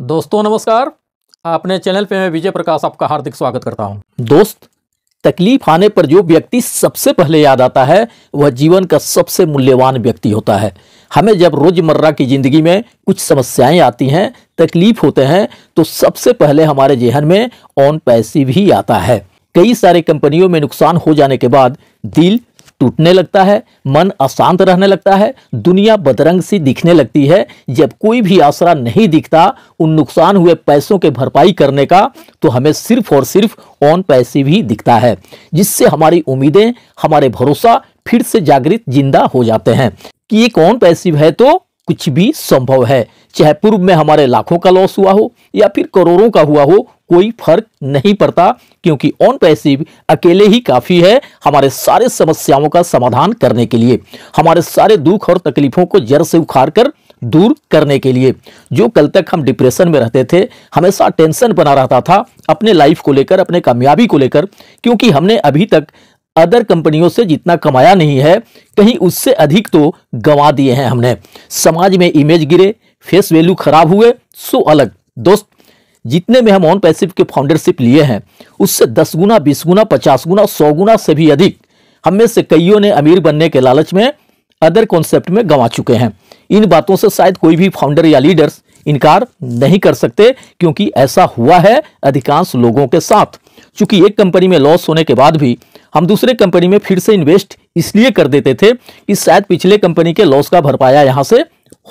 दोस्तों नमस्कार आपने चैनल पे मैं विजय प्रकाश आपका हार्दिक स्वागत करता हूं दोस्त तकलीफ आने पर जो व्यक्ति सबसे पहले याद आता है वह जीवन का सबसे मूल्यवान व्यक्ति होता है हमें जब रोजमर्रा की ज़िंदगी में कुछ समस्याएं आती हैं तकलीफ होते हैं तो सबसे पहले हमारे जेहन में ऑन पैसिव ही आता है कई सारे कंपनियों में नुकसान हो जाने के बाद दिल टूटने लगता है मन अशांत रहने लगता है दुनिया बदरंग सी दिखने लगती है जब कोई भी आसरा नहीं दिखता उन नुकसान हुए पैसों के भरपाई करने का तो हमें सिर्फ और सिर्फ ऑन पैसे भी दिखता है जिससे हमारी उम्मीदें हमारे भरोसा फिर से जागृत जिंदा हो जाते हैं कि ये कौन पैसिव है तो कुछ भी संभव है चाहे पूर्व में हमारे लाखों का लॉस हुआ हो या फिर करोड़ों का हुआ हो कोई फर्क नहीं पड़ता क्योंकि ऑन पैसिव अकेले ही काफ़ी है हमारे सारे समस्याओं का समाधान करने के लिए हमारे सारे दुख और तकलीफों को जड़ से उखाड़ कर दूर करने के लिए जो कल तक हम डिप्रेशन में रहते थे हमेशा टेंशन बना रहता था अपने लाइफ को लेकर अपने कामयाबी को लेकर क्योंकि हमने अभी तक अदर कंपनियों से जितना कमाया नहीं है कहीं उससे अधिक तो गंवा दिए हैं हमने समाज में इमेज गिरे फेस वैल्यू खराब हुए सो अलग दोस्त जितने में हम ऑन पैसिव के फाउंडरशिप लिए हैं उससे दस गुना बीस गुना पचास गुना सौ गुना से भी अधिक हम में से कईयों ने अमीर बनने के लालच में अदर कॉन्सेप्ट में गंवा चुके हैं इन बातों से शायद कोई भी फाउंडर या लीडर्स इनकार नहीं कर सकते क्योंकि ऐसा हुआ है अधिकांश लोगों के साथ चूंकि एक कंपनी में लॉस होने के बाद भी हम दूसरे कंपनी में फिर से इन्वेस्ट इसलिए कर देते थे कि शायद पिछले कंपनी के लॉस का भरपाया यहाँ से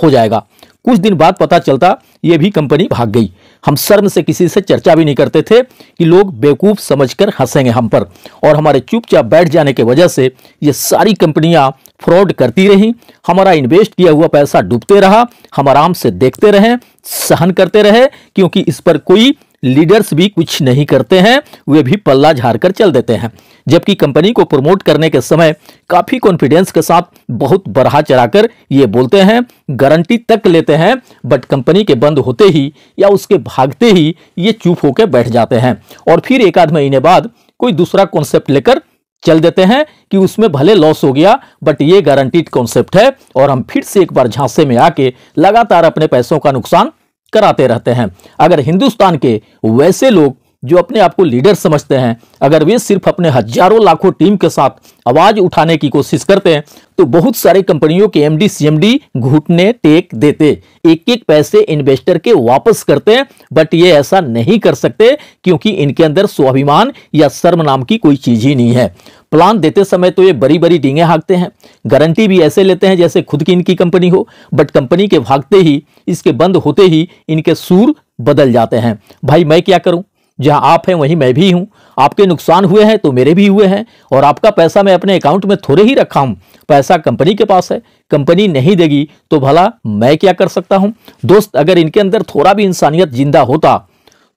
हो जाएगा कुछ दिन बाद पता चलता ये भी कंपनी भाग गई हम शर्म से किसी से चर्चा भी नहीं करते थे कि लोग बेवकूफ़ समझकर हंसेंगे हम पर और हमारे चुपचाप बैठ जाने की वजह से ये सारी कंपनियां फ्रॉड करती रहीं हमारा इन्वेस्ट किया हुआ पैसा डूबते रहा हम आराम से देखते रहें सहन करते रहे क्योंकि इस पर कोई लीडर्स भी कुछ नहीं करते हैं वे भी पल्ला झाड़ कर चल देते हैं जबकि कंपनी को प्रमोट करने के समय काफ़ी कॉन्फिडेंस के साथ बहुत बढ़ा चढ़ाकर ये बोलते हैं गारंटी तक लेते हैं बट कंपनी के बंद होते ही या उसके भागते ही ये चुप होकर बैठ जाते हैं और फिर एक आध महीने बाद कोई दूसरा कॉन्सेप्ट लेकर चल देते हैं कि उसमें भले लॉस हो गया बट ये गारंटीड कॉन्सेप्ट है और हम फिर से एक बार झांसे में आके लगातार अपने पैसों का नुकसान कराते रहते हैं अगर हिंदुस्तान के वैसे लोग जो अपने आप को लीडर समझते हैं अगर वे सिर्फ अपने हजारों लाखों टीम के साथ आवाज उठाने की कोशिश करते हैं तो बहुत सारे कंपनियों के एमडी सीएमडी घुटने टेक देते एक एक पैसे इन्वेस्टर के वापस करते हैं बट ये ऐसा नहीं कर सकते क्योंकि इनके अंदर स्वाभिमान या शर्म नाम की कोई चीज ही नहीं है प्लान देते समय तो ये बड़ी बड़ी डींगे हाँकते हैं गारंटी भी ऐसे लेते हैं जैसे खुद की इनकी कंपनी हो बट कंपनी के भागते ही इसके बंद होते ही इनके सूर बदल जाते हैं भाई मैं क्या करूं जहां आप हैं वहीं मैं भी हूं आपके नुकसान हुए हैं तो मेरे भी हुए हैं और आपका पैसा मैं अपने अकाउंट में थोड़े ही रखा हूं पैसा कंपनी के पास है कंपनी नहीं देगी तो भला मैं क्या कर सकता हूं दोस्त अगर इनके अंदर थोड़ा भी इंसानियत जिंदा होता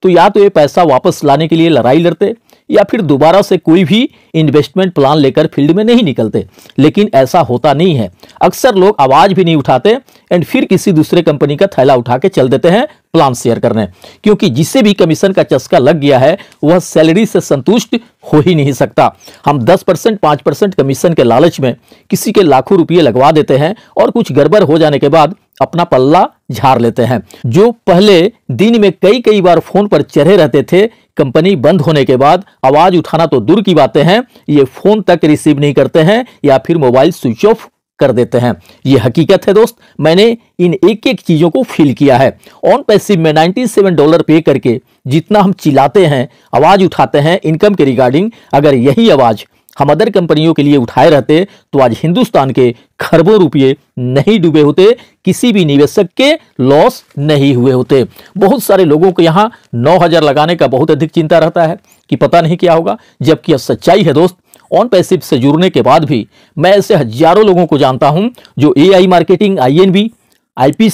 तो या तो ये पैसा वापस लाने के लिए लड़ाई लड़ते या फिर दोबारा से कोई भी इन्वेस्टमेंट प्लान लेकर फील्ड में नहीं निकलते लेकिन ऐसा होता नहीं है अक्सर लोग आवाज़ भी नहीं उठाते एंड फिर किसी दूसरे कंपनी का थैला उठा के चल देते हैं प्लान शेयर करने क्योंकि जिसे भी कमीशन का चस्का लग गया है वह सैलरी से संतुष्ट हो ही नहीं सकता हम 10 परसेंट पाँच परसेंट कमीशन के लालच में किसी के लाखों रुपये लगवा देते हैं और कुछ गड़बड़ हो जाने के बाद अपना पल्ला झाड़ लेते हैं जो पहले दिन में कई कई बार फोन पर चढ़े रहते थे कंपनी बंद होने के बाद आवाज उठाना तो दूर की बातें हैं ये फोन तक रिसीव नहीं करते हैं या फिर मोबाइल स्विच ऑफ कर देते हैं ये हकीकत है दोस्त मैंने इन एक एक चीज़ों को फील किया है ऑन पैसिव में 97 डॉलर पे करके जितना हम चिल्लाते हैं आवाज़ उठाते हैं इनकम के रिगार्डिंग अगर यही आवाज़ हम अदर कंपनियों के लिए उठाए रहते तो आज हिंदुस्तान के खरबों रुपये नहीं डूबे होते किसी भी निवेशक के लॉस नहीं हुए होते बहुत सारे लोगों को यहाँ नौ हजार लगाने का बहुत अधिक चिंता रहता है कि पता नहीं क्या होगा जबकि अब सच्चाई है दोस्त ऑन पैसिव से जुड़ने के बाद भी मैं ऐसे हजारों लोगों को जानता हूं जो I marketing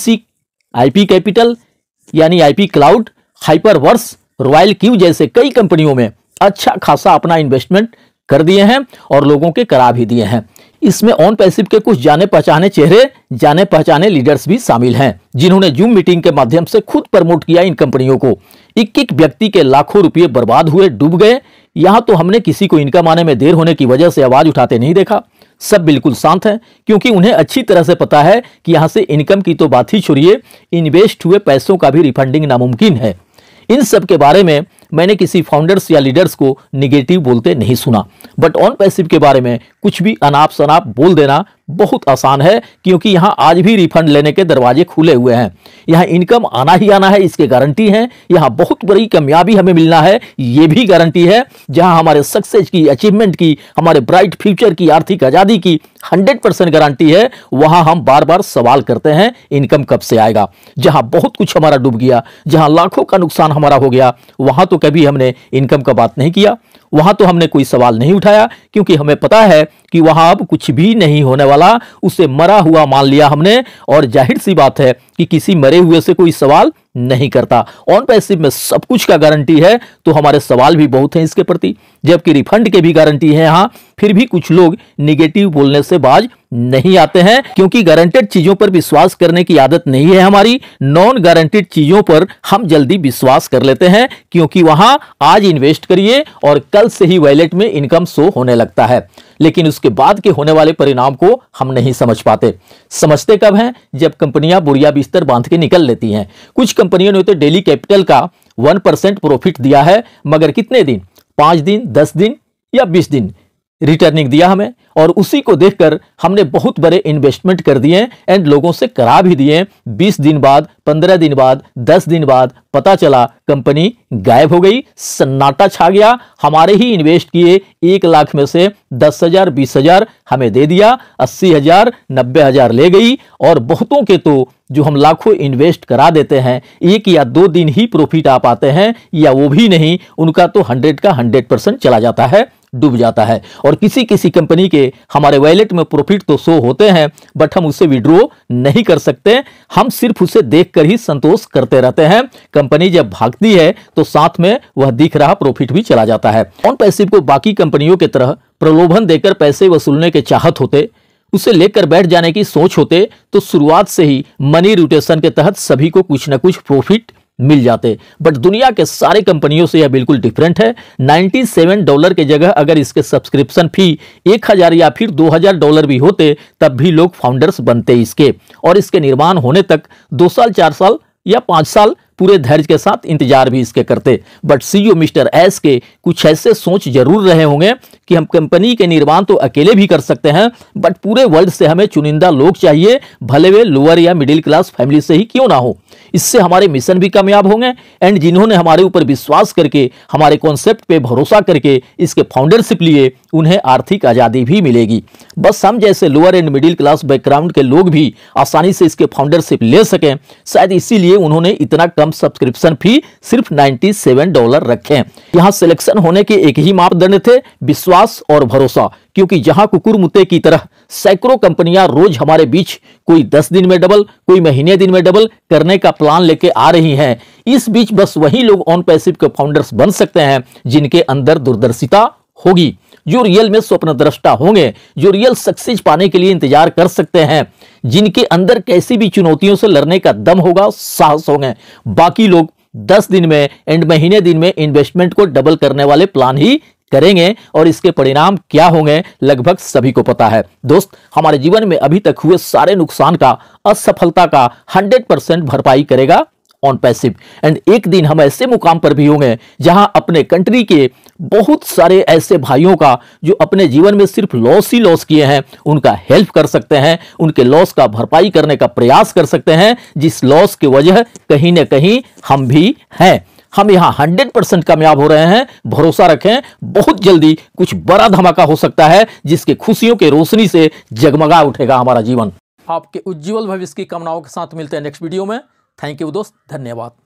C I P capital यानी P cloud hyperverse royal Q जैसे कई कंपनियों में अच्छा खासा अपना इन्वेस्टमेंट कर दिए हैं और लोगों के करा भी दिए हैं इसमें ऑन पैसिव के कुछ जाने पहचाने चेहरे जाने पहचाने लीडर्स भी शामिल हैं जिन्होंने जूम मीटिंग के माध्यम से खुद प्रमोट किया इन कंपनियों को एक एक व्यक्ति के लाखों रुपये बर्बाद हुए डूब गए यहाँ तो हमने किसी को इनकम आने में देर होने की वजह से आवाज़ उठाते नहीं देखा सब बिल्कुल शांत हैं क्योंकि उन्हें अच्छी तरह से पता है कि यहाँ से इनकम की तो बात ही छोड़िए इन्वेस्ट हुए पैसों का भी रिफंडिंग नामुमकिन है इन सब के बारे में मैंने किसी फाउंडर्स या लीडर्स को निगेटिव बोलते नहीं सुना बट ऑन पैसिव के बारे में कुछ भी अनाप शनाप बोल देना बहुत आसान है क्योंकि यहाँ आज भी रिफंड लेने के दरवाजे खुले हुए हैं यहाँ इनकम आना ही आना है इसके गारंटी हैं यहाँ बहुत बड़ी कामयाबी हमें मिलना है ये भी गारंटी है जहाँ हमारे सक्सेस की अचीवमेंट की हमारे ब्राइट फ्यूचर की आर्थिक आज़ादी की हंड्रेड परसेंट गारंटी है वहाँ हम बार बार सवाल करते हैं इनकम कब से आएगा जहाँ बहुत कुछ हमारा डूब गया जहाँ लाखों का नुकसान हमारा हो गया वहाँ तो कभी हमने इनकम का बात नहीं किया वहाँ तो हमने कोई सवाल नहीं उठाया क्योंकि हमें पता है कि वहां अब कुछ भी नहीं होने वाला उसे मरा हुआ मान लिया हमने और जाहिर सी बात है कि किसी मरे हुए से कोई सवाल नहीं करता ऑन पैसिव में सब कुछ का गारंटी है तो हमारे सवाल भी बहुत हैं इसके प्रति जबकि रिफंड के भी गारंटी है यहाँ फिर भी कुछ लोग निगेटिव बोलने से बाज नहीं आते हैं क्योंकि गारंटेड चीजों पर विश्वास करने की आदत नहीं है हमारी नॉन गारंटेड चीजों पर हम जल्दी विश्वास कर लेते हैं क्योंकि वहां आज इन्वेस्ट करिए और कल से ही वैलेट में इनकम शो होने लगता है लेकिन उसके बाद के होने वाले परिणाम को हम नहीं समझ पाते समझते कब हैं जब कंपनियां बुढ़िया बिस्तर बांध के निकल लेती हैं कुछ कंपनियों ने तो डेली कैपिटल का वन परसेंट प्रॉफिट दिया है मगर कितने दिन पांच दिन दस दिन या बीस दिन रिटर्निंग दिया हमें और उसी को देखकर हमने बहुत बड़े इन्वेस्टमेंट कर दिए एंड लोगों से करा भी दिए 20 दिन बाद 15 दिन बाद 10 दिन बाद पता चला कंपनी गायब हो गई सन्नाटा छा गया हमारे ही इन्वेस्ट किए एक लाख में से दस हजार बीस हजार हमें दे दिया अस्सी हजार नब्बे हजार ले गई और बहुतों के तो जो हम लाखों इन्वेस्ट करा देते हैं एक या दो दिन ही प्रॉफिट आ पाते हैं या वो भी नहीं उनका तो हंड्रेड का हंड्रेड परसेंट चला जाता है डूब जाता है और किसी किसी कंपनी के हमारे वैलेट में प्रॉफिट तो शो होते हैं बट हम उसे विड्रो नहीं कर सकते हम सिर्फ उसे देखकर ही संतोष करते रहते हैं कंपनी जब भागती है तो साथ में वह दिख रहा प्रॉफिट भी चला जाता है ऑन पैसिव को बाकी कंपनियों के तरह प्रलोभन देकर पैसे वसूलने के चाहत होते उसे लेकर बैठ जाने की सोच होते तो शुरुआत से ही मनी रोटेशन के तहत सभी को कुछ ना कुछ प्रॉफिट मिल जाते बट दुनिया के सारे कंपनियों से यह बिल्कुल डिफरेंट है 97 डॉलर के जगह अगर इसके सब्सक्रिप्शन फी 1000 या फिर 2000 डॉलर भी होते तब भी लोग फाउंडर्स बनते इसके और इसके निर्माण होने तक दो साल चार साल या पाँच साल पूरे धैर्य के साथ इंतजार भी इसके करते बट सीईओ मिस्टर एस के कुछ ऐसे सोच जरूर रहे होंगे कि हम कंपनी के निर्माण तो अकेले भी कर सकते हैं बट पूरे वर्ल्ड से हमें चुनिंदा लोग चाहिए भले वे लोअर या मिडिल क्लास फैमिली से ही क्यों ना हो इससे हमारे मिशन भी कामयाब होंगे एंड जिन्होंने हमारे ऊपर विश्वास करके हमारे कॉन्सेप्ट पे भरोसा करके इसके फाउंडरशिप लिए उन्हें आर्थिक आज़ादी भी मिलेगी बस हम जैसे lower and middle class background के लोग भी आसानी से इसके फाउंडरशिप ले सकें शायद इसीलिए उन्होंने इतना कम सब्सक्रिप्शन फी सिर्फ 97 डॉलर रखे यहाँ सिलेक्शन होने के एक ही मापदंड थे विश्वास विश्वास और भरोसा क्योंकि यहां कुकुर मुते की तरह सैकड़ों कंपनियां रोज हमारे बीच कोई दस दिन में डबल कोई महीने दिन में डबल करने का प्लान लेके आ रही हैं इस बीच बस वही लोग ऑन पैसिव के फाउंडर्स बन सकते हैं जिनके अंदर दूरदर्शिता होगी जो रियल में स्वप्न दृष्टा होंगे जो रियल सक्सेस पाने के लिए इंतजार कर सकते हैं जिनके अंदर कैसी भी चुनौतियों से लड़ने का दम होगा साहस होंगे बाकी लोग दस दिन में एंड महीने दिन में इन्वेस्टमेंट को डबल करने वाले प्लान ही करेंगे और इसके परिणाम क्या होंगे लगभग सभी को पता है दोस्त हमारे जीवन में अभी तक हुए सारे नुकसान का असफलता का 100% भरपाई करेगा ऑन पैसिव एंड एक दिन हम ऐसे मुकाम पर भी होंगे जहां अपने कंट्री के बहुत सारे ऐसे भाइयों का जो अपने जीवन में सिर्फ लॉस ही लॉस किए हैं उनका हेल्प कर सकते हैं उनके लॉस का भरपाई करने का प्रयास कर सकते हैं जिस लॉस के वजह कहीं ना कहीं हम भी हैं हम यहां हंड्रेड परसेंट कामयाब हो रहे हैं भरोसा रखें बहुत जल्दी कुछ बड़ा धमाका हो सकता है जिसके खुशियों के रोशनी से जगमगा उठेगा हमारा जीवन आपके उज्जवल भविष्य की कामनाओं के साथ मिलते हैं नेक्स्ट वीडियो में थैंक यू दोस्त धन्यवाद